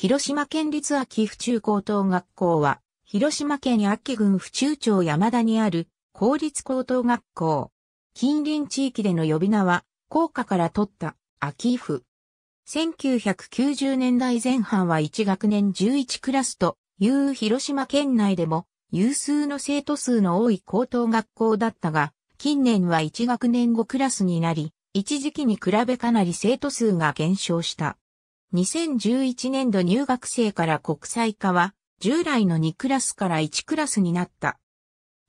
広島県立秋府中高等学校は、広島県秋郡府中町山田にある公立高等学校。近隣地域での呼び名は、高架から取った秋府。1990年代前半は1学年11クラスという広島県内でも有数の生徒数の多い高等学校だったが、近年は1学年5クラスになり、一時期に比べかなり生徒数が減少した。2011年度入学生から国際化は、従来の2クラスから1クラスになった。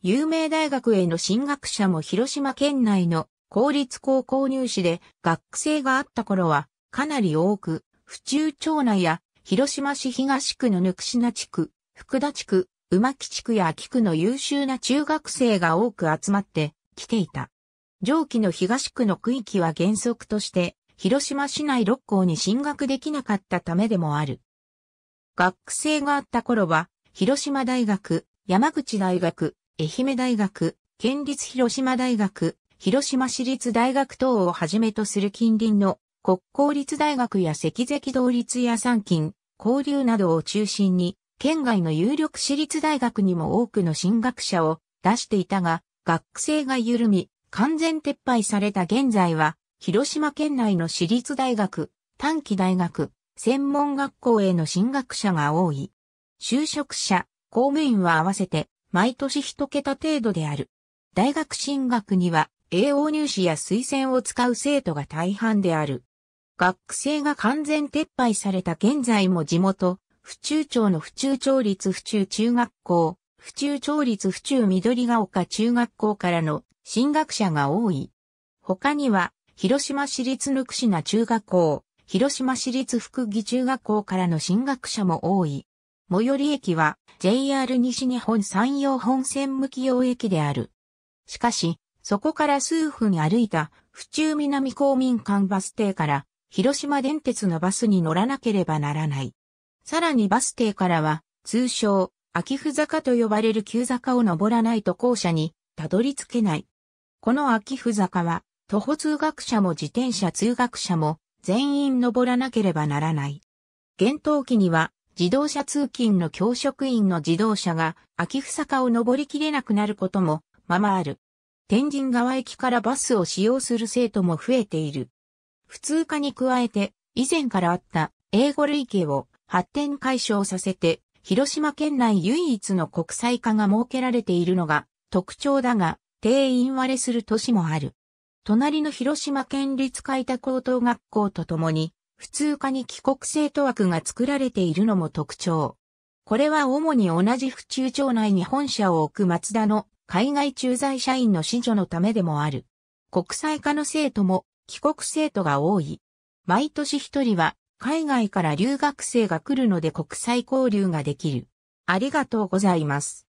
有名大学への進学者も広島県内の公立高校入試で学生があった頃はかなり多く、府中町内や広島市東区のぬくしな地区、福田地区、馬木地区や秋区の優秀な中学生が多く集まってきていた。上記の東区の区域は原則として広島市内六校に進学できなかったためでもある。学生があった頃は、広島大学、山口大学、愛媛大学、県立広島大学、広島市立大学等をはじめとする近隣の国公立大学や赤石同立や参勤、交流などを中心に、県外の有力私立大学にも多くの進学者を出していたが、学生が緩み、完全撤廃された現在は、広島県内の私立大学、短期大学、専門学校への進学者が多い。就職者、公務員は合わせて毎年一桁程度である。大学進学には栄養入試や推薦を使う生徒が大半である。学生が完全撤廃された現在も地元、府中町の府中町立府中中学校、府中町立府中緑が丘中学校からの進学者が多い。他には広島市立ぬくしな中学校、広島市立福義中学校からの進学者も多い。最寄り駅は JR 西日本山陽本線向き用駅である。しかし、そこから数分歩いた府中南公民館バス停から広島電鉄のバスに乗らなければならない。さらにバス停からは通称秋ふ坂と呼ばれる旧坂を登らないと校舎にたどり着けない。この秋ふ坂は、徒歩通学者も自転車通学者も全員登らなければならない。厳冬期には自動車通勤の教職員の自動車が秋房坂を登りきれなくなることもままある。天神川駅からバスを使用する生徒も増えている。普通化に加えて以前からあった英語類型を発展解消させて広島県内唯一の国際化が設けられているのが特徴だが定員割れする都市もある。隣の広島県立開田高等学校とともに、普通科に帰国生徒枠が作られているのも特徴。これは主に同じ府中町内に本社を置く松田の海外駐在社員の子女のためでもある。国際科の生徒も帰国生徒が多い。毎年一人は海外から留学生が来るので国際交流ができる。ありがとうございます。